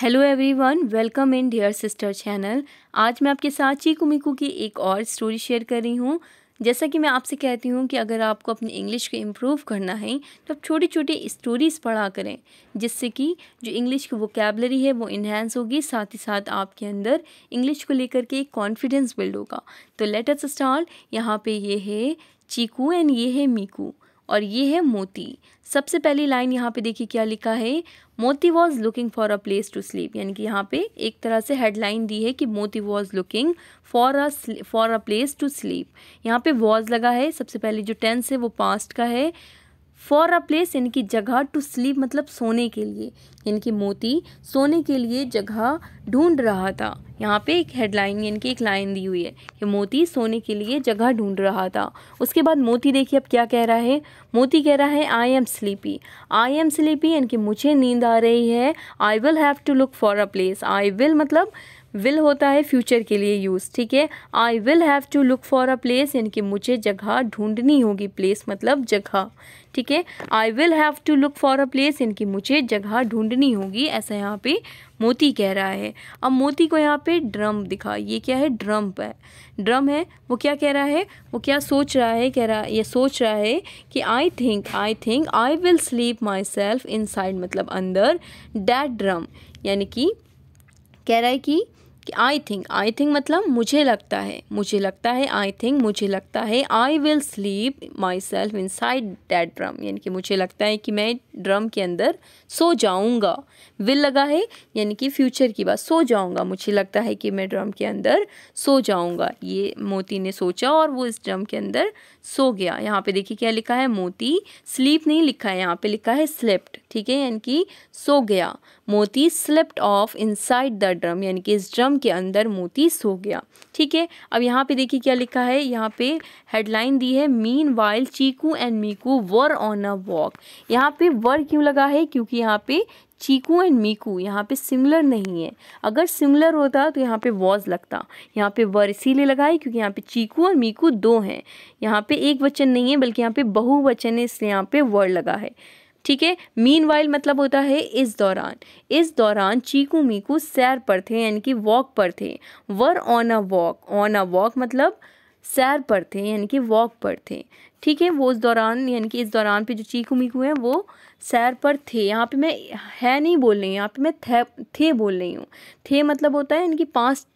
hello everyone welcome in dear sister channel आज मैं आपके साथ चीकू मिकू की एक और स्टोरी शेयर कर रही हूँ जैसा कि मैं आपसे कहती हूँ कि अगर आपको अपनी इंग्लिश को इम्प्रूव करना है तो आप छोटी छोटी स्टोरीज़ पढ़ा करें जिससे कि जो इंग्लिश की वोकेबलरी है वो इन्हेंस होगी साथ ही साथ आपके अंदर इंग्लिश को लेकर के एक कॉन्फिडेंस बिल्ड होगा तो लेट अस स्टार्ट यहाँ पर ये है चीकू एंड ये है मीकू और ये है मोती सबसे पहली लाइन यहाँ पे देखिए क्या लिखा है Moti was looking for a place to sleep यानी कि यहाँ पे एक तरह से हेडलाइन दी है कि Moti was looking for a for a place to sleep यहाँ पे वॉज लगा है सबसे पहले जो टेंस है वो पास्ट का है फॉर अ प्लेस यानी कि जगह टू स्लीप मतलब सोने के लिए यानी कि मोती सोने के लिए जगह ढूंढ रहा था यहाँ पे एक हेडलाइन यानी कि एक लाइन दी हुई है कि मोती सोने के लिए जगह ढूंढ रहा था उसके बाद मोती देखिए अब क्या कह रहा है मोती कह रहा है I am sleepy I am sleepy यानी कि मुझे नींद आ रही है I will have to look for a place I will मतलब विल होता है फ्यूचर के लिए यूज़ ठीक है I will have to look for a place यानी कि मुझे जगह ढूंढनी होगी प्लेस मतलब जगह ठीक है I will have to look for a place यानी कि मुझे जगह ढूंढनी होगी ऐसा यहाँ पे मोती कह रहा है अब मोती को यहाँ पे ड्रम दिखा ये क्या है ड्रम है ड्रम है वो क्या कह रहा है वो क्या सोच रहा है कह रहा ये सोच रहा है कि I think I think I will sleep myself in मतलब अंदर डैट ड्रम यानी कि कह रहा है कि कि आई थिंक आई थिंक मतलब मुझे लगता है मुझे लगता है आई थिंक मुझे लगता है I will sleep myself inside that drum यानी कि मुझे लगता है कि मैं ड्रम के अंदर सो जाऊंगा विल लगा है यानी कि फ्यूचर की बात सो जाऊंगा मुझे लगता है कि मैं ड्रम के अंदर सो जाऊंगा ये मोती ने सोचा और वो इस ड्रम के अंदर सो गया यहाँ पे देखिए क्या लिखा है मोती स्लीप नहीं लिखा है यहाँ पे लिखा है स्लेप्ट ठीक है यानी कि सो गया Moti slept off inside the drum यानी कि इस ड्रम के अंदर मोती सो गया ठीक है अब यहाँ पे देखिए क्या लिखा है यहाँ पे हेडलाइन दी है meanwhile Chiku and Miku were on a walk यहाँ पे वर क्यों लगा है क्योंकि यहाँ पे चीकू एंड मीकू यहाँ पे सिमिलर नहीं है अगर सिमिलर होता तो यहाँ पे वॉज लगता यहाँ पे वर इसीलिए लगा है क्योंकि यहाँ पे चीकू और मीकू दो हैं यहाँ पे एक वचन नहीं है बल्कि यहाँ पे बहुवचन है इसलिए यहाँ पे वर लगा है ठीक है मीन वाइल मतलब होता है इस दौरान इस दौरान चीकू मीकू सैर पर थे यानी कि वॉक पर थे were on a walk on a walk मतलब सैर पर थे यानी कि वॉक पर थे ठीक है वो उस दौरान यानी कि इस दौरान पे जो चीकू मीकू हैं वो सैर पर थे यहाँ पे मैं है नहीं बोल रही हूँ यहाँ पे मैं थे थे बोल रही हूँ थे मतलब होता है यानी कि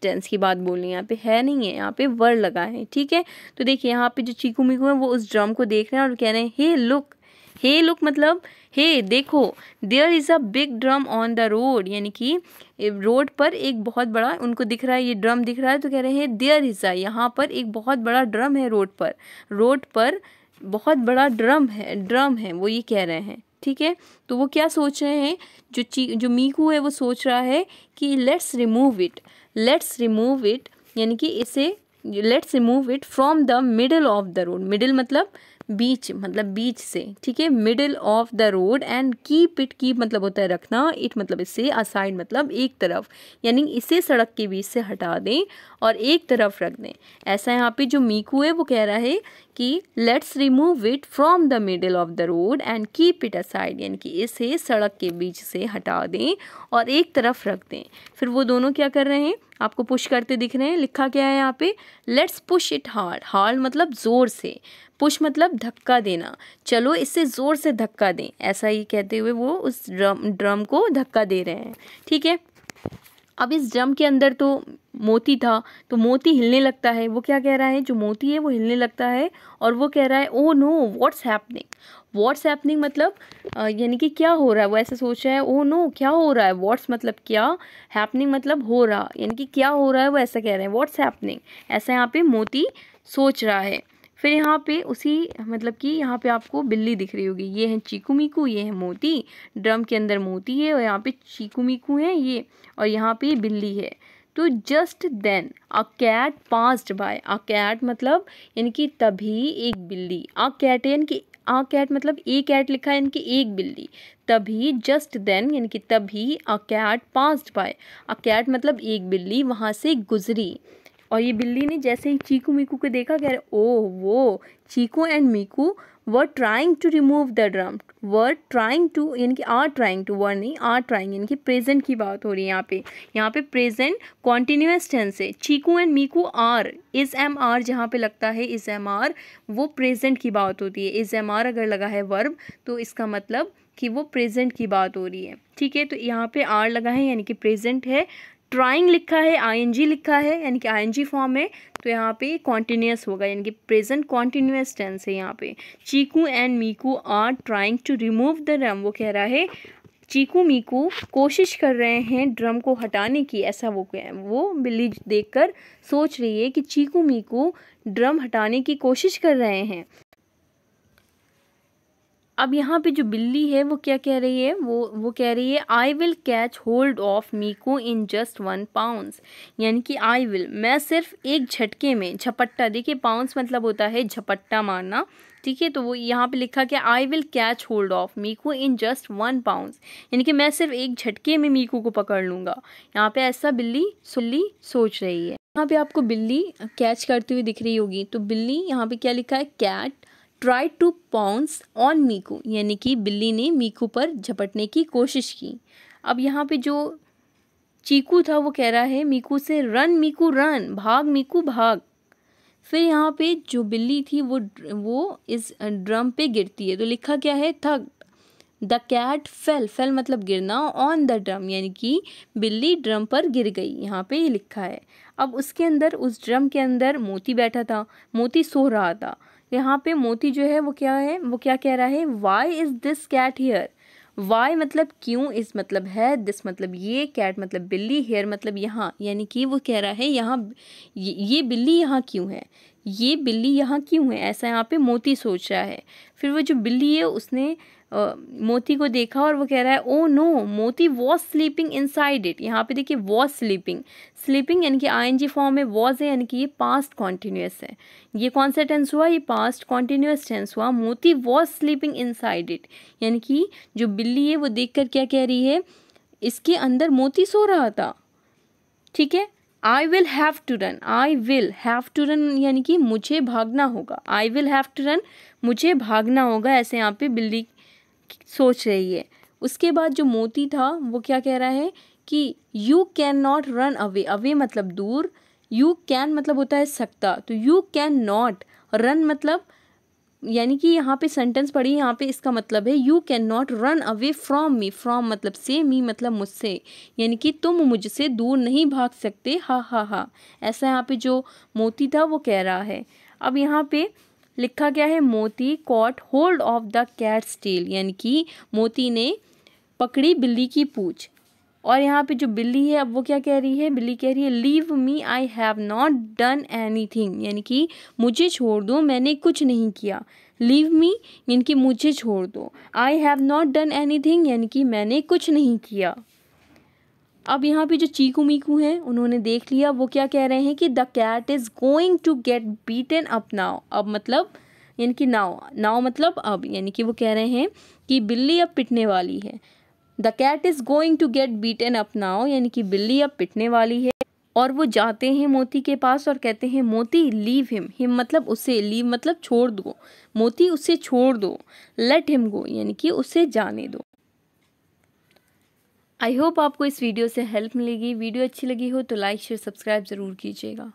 टेंस की बात बोल रही हूँ यहाँ पे है नहीं है यहाँ पे वर लगा है ठीक है तो देखिए यहाँ पे जो चीकू मीकू है वो उस ड्रम को देख रहे हैं और कह रहे हैं हे लुक हे लुक मतलब हे देखो there is a big drum on the road यानी कि रोड पर एक बहुत बड़ा उनको दिख रहा है ये ड्रम दिख रहा है तो कह रहे हैं देयर इज़ अ यहाँ पर एक बहुत बड़ा ड्रम है रोड पर रोड पर बहुत बड़ा ड्रम है ड्रम है वो ये कह रहे हैं ठीक है तो वो क्या सोच रहे हैं जो ची जो मीकू है वो सोच रहा है कि let's remove it let's remove it यानी कि इसे let's remove it from the middle of the road middle मतलब बीच मतलब बीच से ठीक है middle of the road and keep it keep मतलब होता है रखना इट मतलब इससे असाइड मतलब एक तरफ यानी इसे सड़क के बीच से हटा दें और एक तरफ रख दें ऐसा यहाँ पे जो मीकू है वो कह रहा है कि let's remove it from the middle of the road and keep it aside यानी कि इसे सड़क के बीच से हटा दें और एक तरफ रख दें फिर वो दोनों क्या कर रहे हैं आपको पुश करते दिख रहे हैं लिखा क्या है यहाँ पे let's push it hard hard मतलब ज़ोर से पुश मतलब धक्का देना चलो इसे ज़ोर से धक्का दें ऐसा ही कहते हुए वो उस ड्रम ड्रम को धक्का दे रहे हैं ठीक है अब इस ड्रम के अंदर तो मोती था तो मोती हिलने लगता है वो क्या कह रहा है जो मोती है वो हिलने लगता है और वो कह रहा है oh no what's happening what's happening मतलब यानी कि क्या हो रहा है वो ऐसा सोच रहा है ओ oh नो क्या हो रहा है व्हाट्स मतलब क्या हैपनिंग मतलब हो रहा यानी कि क्या हो रहा है वो ऐसा कह रहे हैं व्हाट्स हैपनिंग ऐसा यहाँ पे मोती सोच रहा है फिर यहाँ पे उसी मतलब कि यहाँ पे आपको बिल्ली दिख रही होगी ये है चीकू मीकू ये है मोती ड्रम के अंदर मोती है और यहाँ पे चीकू मीकू है ये और यहाँ पे बिल्ली है तो just then a cat passed by a cat मतलब यानी कि तभी एक बिल्ली अ कैट यानी कि आ कैट मतलब ए कैट लिखा है इनकी एक बिल्ली तभी जस्ट देन यानी कि तभी a cat passed by a cat मतलब एक बिल्ली वहाँ से गुजरी और ये बिल्ली ने जैसे ही चीकू मीकू को देखा कह रहे ओ वो Chiku and Miku were trying to remove the drum were trying to यानी कि आर ट्राइंग टू वर नहीं आर ट्राइंग यानी कि प्रेजेंट की बात हो रही है यहाँ पे यहाँ पे प्रेजेंट कॉन्टिन्यूस टेंस है Chiku and Miku are is am are जहाँ पे लगता है इज एम आर वो प्रेजेंट की बात होती है इज एम आर अगर लगा है वर्ब तो इसका मतलब कि वो प्रेजेंट की बात हो रही है ठीक है तो यहाँ पे आर लगा है यानी कि प्रेजेंट है ट्राइंग लिखा है आईएनजी लिखा है यानी कि आईएनजी फॉर्म है तो यहाँ पे कॉन्टीन्यूस होगा यानी कि प्रेजेंट कॉन्टीन्यूस टेंस है यहाँ पे Chiku and Miku are trying to remove the drum वो कह रहा है चीकू मीकू कोशिश कर रहे हैं ड्रम को हटाने की ऐसा वो वो बिल्ली देखकर सोच रही है कि चीकू मीकू ड्रम हटाने की कोशिश कर रहे हैं अब यहाँ पे जो बिल्ली है वो क्या कह रही है वो वो कह रही है I will catch hold of Miku in just one pound यानी कि आई विल मैं सिर्फ एक झटके में झपट्टा देखिए पाउंड मतलब होता है झपट्टा मारना ठीक है तो वो यहाँ पे लिखा कि I will catch hold of Miku in just one pound यानी कि मैं सिर्फ एक झटके में मीकू को पकड़ लूंगा यहाँ पे ऐसा बिल्ली सुल्ली सोच रही है यहाँ पे आपको बिल्ली कैच करती हुई दिख रही होगी तो बिल्ली यहाँ पे क्या लिखा है cat try to pounce on Miku यानी कि बिल्ली ने मीकू पर झपटने की कोशिश की अब यहाँ पे जो चीकू था वो कह रहा है मीकू से रन मीकू रन भाग मीकू भाग फिर यहाँ पे जो बिल्ली थी वो वो इस ड्रम पे गिरती है तो लिखा क्या है थक द कैट फेल फेल मतलब गिरना ऑन द ड्रम यानी कि बिल्ली ड्रम पर गिर गई यहाँ पे ये लिखा है अब उसके अंदर उस ड्रम के अंदर मोती बैठा था मोती सो रहा था यहाँ पे मोती जो है वो क्या है वो क्या कह रहा है why is this cat here why मतलब क्यों इस मतलब है दिस मतलब ये कैट मतलब बिल्ली हेयर मतलब यहाँ यानी कि वो कह रहा है यहाँ ये बिल्ली यहाँ क्यों है ये बिल्ली यहाँ क्यों है ऐसा यहाँ पे मोती सोच रहा है फिर वो जो बिल्ली है उसने आ, मोती को देखा और वो कह रहा है oh no Moti was sleeping inside it यहाँ पे देखिए वॉज स्लीपिंग स्लीपिंग यानी कि आई फॉर्म में वॉज है यानी कि ये पास्ट कॉन्टीन्यूस है ये कौन सा टेंस हुआ ये पास्ट कॉन्टीन्यूस टेंस हुआ Moti was sleeping inside it यानी कि जो बिल्ली है वो देख कर क्या कह रही है इसके अंदर मोती सो रहा था ठीक है I will have to run I will have to run यानी कि मुझे भागना होगा I will have to run मुझे भागना होगा ऐसे यहाँ पे बिल्ली सोच रही है उसके बाद जो मोती था वो क्या कह रहा है कि you can not run away away मतलब दूर यू कैन मतलब होता है सकता तो यू कैन नॉट रन मतलब यानी कि यहाँ पे सेंटेंस पढ़िए यहाँ पे इसका मतलब है you can not run away from me from मतलब से मी मतलब मुझसे यानी कि तुम मुझसे दूर नहीं भाग सकते हा हा हा ऐसा यहाँ पे जो मोती था वो कह रहा है अब यहाँ पे लिखा गया है Moti caught hold of the cat still यानी कि मोती ने पकड़ी बिल्ली की पूछ और यहाँ पे जो बिल्ली है अब वो क्या कह रही है बिल्ली कह रही है leave me I have not done anything यानी कि मुझे छोड़ दो मैंने कुछ नहीं किया लीव मी यानी कि मुझे छोड़ दो I have not done anything यानी कि मैंने कुछ नहीं किया अब यहाँ पे जो चीकू मीकू हैं उन्होंने देख लिया वो क्या कह रहे हैं कि the cat is going to get beaten up now अब मतलब यानी कि नाव नाव मतलब अब यानी कि वो कह रहे हैं कि बिल्ली अब पिटने वाली है the cat is going to get beat up now यानी कि बिल्ली अब पिटने वाली है और वो जाते हैं मोती के पास और कहते हैं मोती लीव हिम हिम मतलब उसे लीव मतलब छोड़ दो मोती उसे छोड़ दो लेट हिम गो यानी कि उसे जाने दो आई होप आपको इस वीडियो से हेल्प मिलेगी वीडियो अच्छी लगी हो तो लाइक शेयर सब्सक्राइब ज़रूर कीजिएगा